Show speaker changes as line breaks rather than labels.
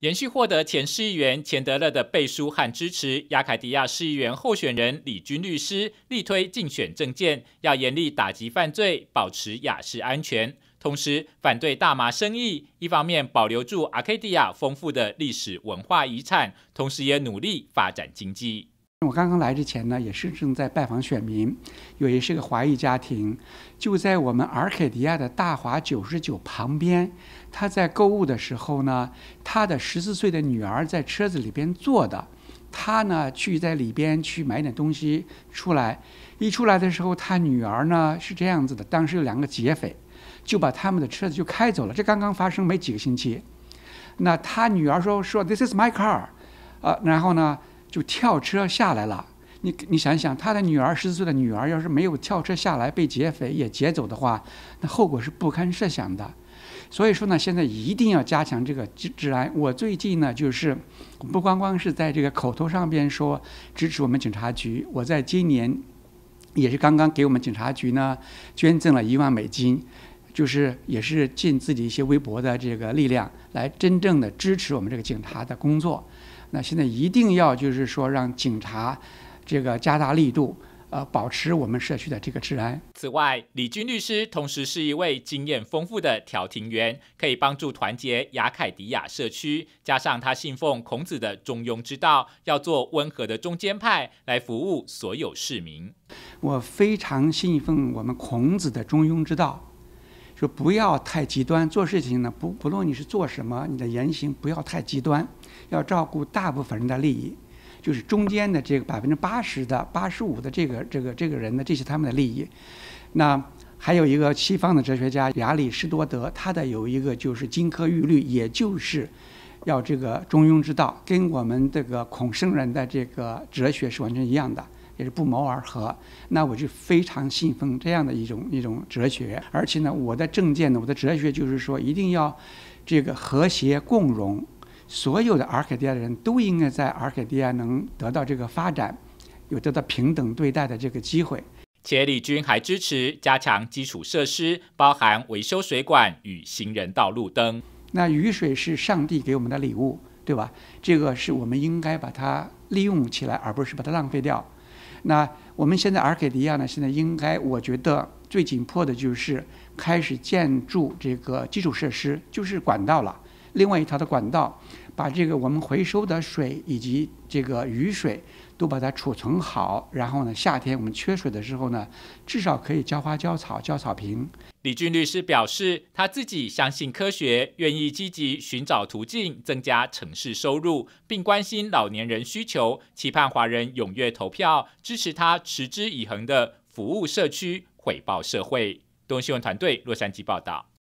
延续获得前市议员钱德勒的背书和支持，亚凯迪亚市议员候选人李军律师力推竞选政见，要严厉打击犯罪，保持亚市安全，同时反对大麻生意。一方面保留住亚凯迪亚丰富的历史文化遗产，同时也努力发展经济。
我刚刚来之前呢，也是正在拜访选民，有一是个华裔家庭，就在我们尔肯迪亚的大华九十九旁边。他在购物的时候呢，他的十四岁的女儿在车子里边坐的，他呢去在里边去买点东西，出来一出来的时候，他女儿呢是这样子的。当时有两个劫匪，就把他们的车子就开走了。这刚刚发生没几个星期，那他女儿说：“说 This is my car。”呃，然后呢？就跳车下来了。你你想想，他的女儿十四岁的女儿，要是没有跳车下来，被劫匪也劫走的话，那后果是不堪设想的。所以说呢，现在一定要加强这个治治安。我最近呢，就是不光光是在这个口头上边说支持我们警察局，我在今年也是刚刚给我们警察局呢捐赠了一万美金，就是也是尽自己一些微薄的这个力量，来真正的支持我们这个警察的工作。那现在一定要就是说让警察，这个加大力度，呃，保持我们社区的这个治安。
此外，李军律师同时是一位经验丰富的调停员，可以帮助团结雅凯迪亚社区。加上他信奉孔子的中庸之道，要做温和的中间派来服务所有市民。
我非常信奉我们孔子的中庸之道。说不要太极端，做事情呢不不论你是做什么，你的言行不要太极端，要照顾大部分人的利益，就是中间的这个百分之八十的八十五的这个这个这个人呢，这是他们的利益。那还有一个西方的哲学家亚里士多德，他的有一个就是金科玉律，也就是要这个中庸之道，跟我们这个孔圣人的这个哲学是完全一样的。也是不谋而合，那我就非常信奉这样的一种一种哲学，而且呢，我的政见呢，我的哲学就是说，一定要这个和谐共荣，所有的阿尔及利亚人都应该在阿尔及利亚能得到这个发展，有得到平等对待的这个机会。
且李军还支持加强基础设施，包含维修水管与行人道路灯。
那雨水是上帝给我们的礼物，对吧？这个是我们应该把它利用起来，而不是把它浪费掉。那我们现在阿尔及利亚呢？现在应该我觉得最紧迫的就是开始建筑这个基础设施，就是管道了。另外一条的管道，把这个我们回收的水以及这个雨水都把它储存好，然后呢，夏天我们缺水的时候呢，至少可以浇花、浇草、浇草坪。
李俊律师表示，他自己相信科学，愿意积极寻找途径增加城市收入，并关心老年人需求，期盼华人踊跃投票支持他持之以恒的服务社区、回报社会。东新闻团队洛杉矶报道。